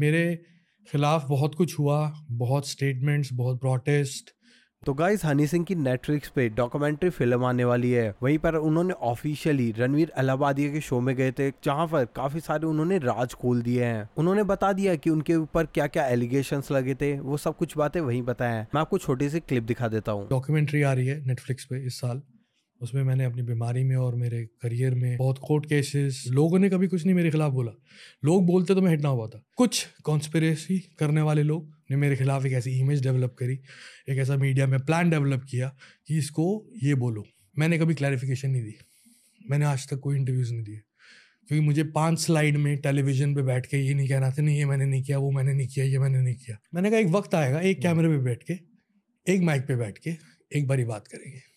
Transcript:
मेरे खिलाफ बहुत कुछ हुआ बहुत स्टेटमेंट्स बहुत प्रोटेस्ट तो गाइस हनी सिंह की नेटफ्लिक्स पे डॉक्यूमेंट्री फिल्म आने वाली है वहीं पर उन्होंने ऑफिशियली रणवीर अलाहाबादिया के शो में गए थे जहां पर काफी सारे उन्होंने राज खोल दिए हैं उन्होंने बता दिया कि उनके ऊपर क्या क्या एलिगेशन लगे थे वो सब कुछ बातें वहीं बताया मैं आपको छोटी सी क्लिप दिखा देता हूँ डॉक्यूमेंट्री आ रही है नेटफ्लिक्स पे इस साल उसमें मैंने अपनी बीमारी में और मेरे करियर में बहुत कोर्ट केसेस लोगों ने कभी कुछ नहीं मेरे खिलाफ बोला लोग बोलते तो मैं हिट ना हुआ था कुछ कॉन्स्परेसी करने वाले लोग ने मेरे खिलाफ एक ऐसी इमेज डेवलप करी एक ऐसा मीडिया में प्लान डेवलप किया कि इसको ये बोलो मैंने कभी क्लैरिफिकेशन नहीं दी मैंने आज तक कोई इंटरव्यूज़ नहीं दिए क्योंकि मुझे पांच स्लाइड में टेलीविजन पे बैठ के ये नहीं कहना था नहीं ये मैंने नहीं किया वो मैंने नहीं किया ये मैंने नहीं किया मैंने कहा एक वक्त आएगा एक कैमरे हम्म। पे बैठ के एक माइक पे बैठ के एक बारी बात करेंगे